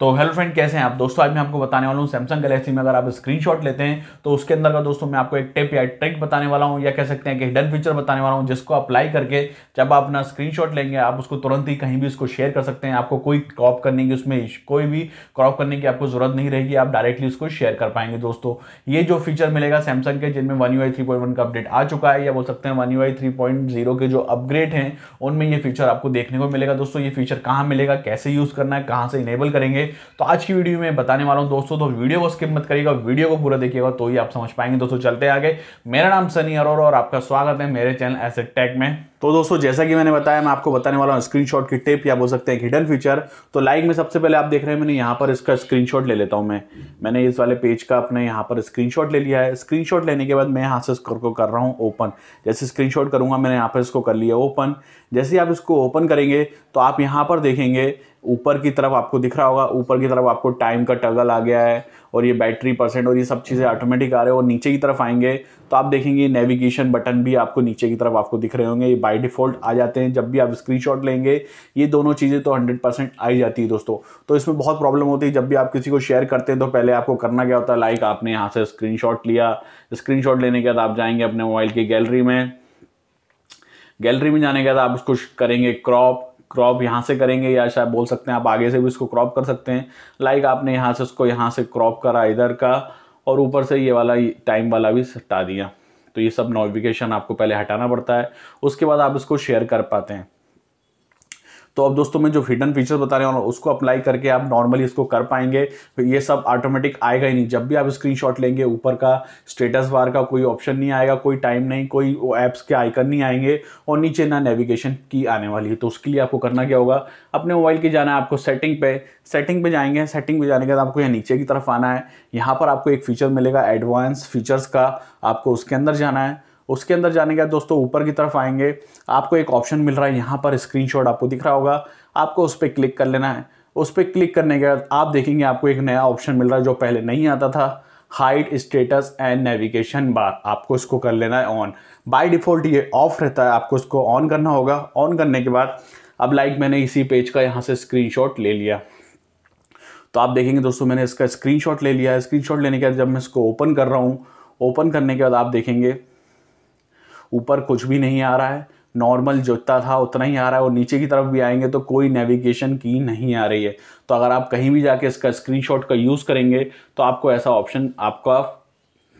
तो hello friend कैसे हैं आप दोस्तों आज मैं आपको बताने वाला हूँ सैमसंग गैलेक्सी में अगर आप स्क्रीनशॉट लेते हैं तो उसके अंदर का दोस्तों मैं आपको एक टिप या ट्रिक बताने वाला हूँ या कह सकते हैं कि हिडन फीचर बताने वाला हूँ जिसको अप्लाई करके जब आप अपना स्क्रीनशॉट लेंगे आप उसको तुरंत ही कहीं भी उसको शेयर कर सकते हैं आपको कोई क्रॉप करने की उसमें कोई भी क्रॉप करने की आपको जरूरत नहीं रहेगी आप डायरेक्टली उसको शेयर कर पाएंगे दोस्तों ये जो फीचर मिलेगा सैमसंग के जिनमें वन यू का अपडेट आ चुका है या बोल सकते हैं वन यू के जो अपग्रेड हैं उनमें ये फीचर आपको देखने को मिलेगा दोस्तों ये फीचर कहाँ मिलेगा कैसे यूज़ करना है कहाँ से इनेबल करेंगे तो आज की वीडियो में बताने वाला हूँ दोस्तों तो वीडियो को स्किप मत करिएगा वीडियो को पूरा देखिएगा तो ही आप समझ पाएंगे दोस्तों चलते आगे मेरा नाम सनी अरोरा और आपका स्वागत है मेरे चैनल एसेट टेक में तो दोस्तों जैसा कि मैंने बताया मैं आपको बताने वाला हूँ स्क्रीनशॉट की टिप या बोल सकते हैं हिडन फीचर तो लाइक में सबसे पहले आप देख रहे हैं मैंने यहाँ पर इसका स्क्रीनशॉट ले लेता हूँ मैं मैंने इस वाले पेज का अपने यहाँ पर स्क्रीनशॉट ले लिया है स्क्रीनशॉट लेने के बाद मैं यहाँ से इसको कर रहा हूँ ओपन जैसे स्क्रीन शॉट मैंने यहाँ पर इसको कर लिया ओपन जैसे ही आप इसको ओपन करेंगे तो आप यहाँ पर देखेंगे ऊपर की तरफ आपको दिख रहा होगा ऊपर की तरफ आपको टाइम का टगल आ गया है और ये बैटरी परसेंट और ये सब चीज़ें ऑटोमेटिक हम्म। आ रहे हैं और नीचे की तरफ आएंगे तो आप देखेंगे नेविगेशन बटन भी आपको नीचे की तरफ आपको दिख रहे होंगे ये बाई डिफ़ॉल्ट आ जाते हैं जब भी आप स्क्रीनशॉट लेंगे ये दोनों चीज़ें तो हंड्रेड परसेंट आई जाती है दोस्तों तो इसमें बहुत प्रॉब्लम होती है जब भी आप किसी को शेयर करते हैं तो पहले आपको करना क्या होता है लाइक आपने यहाँ से स्क्रीन लिया स्क्रीन लेने के बाद आप जाएंगे अपने मोबाइल की गैलरी में गैलरी में जाने के बाद आप उसको करेंगे क्रॉप क्रॉप यहाँ से करेंगे या शायद बोल सकते हैं आप आगे से भी इसको क्रॉप कर सकते हैं लाइक आपने यहाँ से उसको यहाँ से क्रॉप करा इधर का और ऊपर से ये वाला टाइम वाला भी हटा दिया तो ये सब नोटिफिकेशन आपको पहले हटाना पड़ता है उसके बाद आप इसको शेयर कर पाते हैं तो अब दोस्तों मैं जो हिडन फीचर बता रहे हैं उसको अप्लाई करके आप नॉर्मली इसको कर पाएंगे तो ये सब ऑटोमेटिक आएगा ही नहीं जब भी आप स्क्रीनशॉट लेंगे ऊपर का स्टेटस बार का कोई ऑप्शन नहीं आएगा कोई टाइम नहीं कोई ऐप्स के आइकन नहीं आएंगे और नीचे ना नेविगेशन की आने वाली है तो उसके लिए आपको करना क्या होगा अपने मोबाइल के जाना है आपको सेटिंग पे सेटिंग पे जाएंगे सेटिंग पे जाने के बाद आपको यहाँ नीचे की तरफ आना है यहाँ पर आपको एक फीचर मिलेगा एडवांस फीचर्स का आपको उसके अंदर जाना है उसके अंदर जाने के बाद दोस्तों ऊपर की तरफ आएंगे आपको एक ऑप्शन मिल रहा है यहाँ पर स्क्रीनशॉट आपको दिख रहा होगा आपको उस पर क्लिक कर लेना है उस पर क्लिक करने के बाद आप देखेंगे आपको एक नया ऑप्शन मिल रहा है जो पहले नहीं आता था hide status and navigation bar आपको इसको कर लेना है ऑन बाय डिफ़ॉल्ट ये ऑफ रहता है आपको इसको ऑन करना होगा ऑन करने के बाद अब लाइक मैंने इसी पेज का यहाँ से स्क्रीनशॉट ले लिया तो आप देखेंगे दोस्तों मैंने इसका स्क्रीनशॉट ले लिया है स्क्रीनशॉट लेने के बाद जब मैं इसको ओपन कर रहा हूँ ओपन करने के बाद आप देखेंगे ऊपर कुछ भी नहीं आ रहा है नॉर्मल जितना था उतना ही आ रहा है और नीचे की तरफ भी आएंगे तो कोई नेविगेशन की नहीं आ रही है तो अगर आप कहीं भी जाके इसका स्क्रीनशॉट का यूज़ करेंगे तो आपको ऐसा ऑप्शन आपका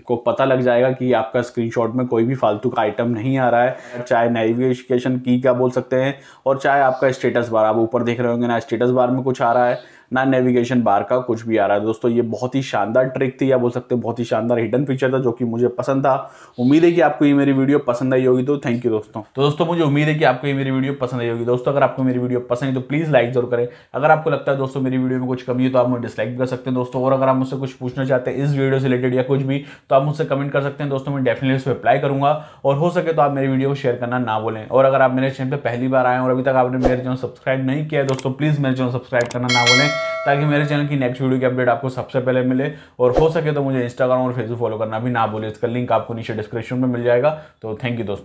को पता लग जाएगा कि आपका स्क्रीनशॉट में कोई भी फालतू का आइटम नहीं आ रहा है चाहे नेविगेशन की क्या बोल सकते हैं और चाहे आपका स्टेटस बार आप ऊपर देख रहे होंगे ना स्टेटस बार में कुछ आ रहा है ना नेविगेशन बार का कुछ भी आ रहा है दोस्तों ये बहुत ही शानदार ट्रिक थी या बोल सकते हैं बहुत ही शानदार हिडन फीचर था जो कि मुझे पसंद था उम्मीद है कि आपको ये मेरी वीडियो पसंद आई होगी तो थैंक यू दोस्तों तो दोस्तों मुझे उम्मीद है कि आपको ये मेरी वीडियो पसंद आई होगी दोस्तों अगर आपको मेरी वीडियो पसंद है तो प्लीज़ लाइक जरूर करें अगर आपको लगता है दोस्तों मेरी वीडियो में कुछ कमी है तो आप मुझे डिसलाइक भी कर सकते हैं दोस्तों और अगर आप मुझसे कुछ पूछना चाहते हैं इस वीडियो से रिलेटेड या कुछ भी तो आप मुझसे कमेंट कर सकते हैं दोस्तों मैं डेफिनेटली उस अप्लाई करूंगा और हो सके तो आप मेरी वीडियो को शेयर करना ना बोलें और अगर आप मेरे चैनल पर पहली बार आए और अभी तक आपने मेरे चैनल सब्सक्राइब नहीं किया है दोस्तों प्लीज़ मेरे चैनल सब्सक्राइब करना ना बोलें ताकि मेरे चैनल की नेक्स्ट वीडियो की अपडेट आपको सबसे पहले मिले और हो सके तो मुझे इंस्टाग्राम और फेसबुक फॉलो करना भी ना बोले इसका लिंक आपको नीचे डिस्क्रिप्शन में मिल जाएगा तो थैंक यू दोस्तों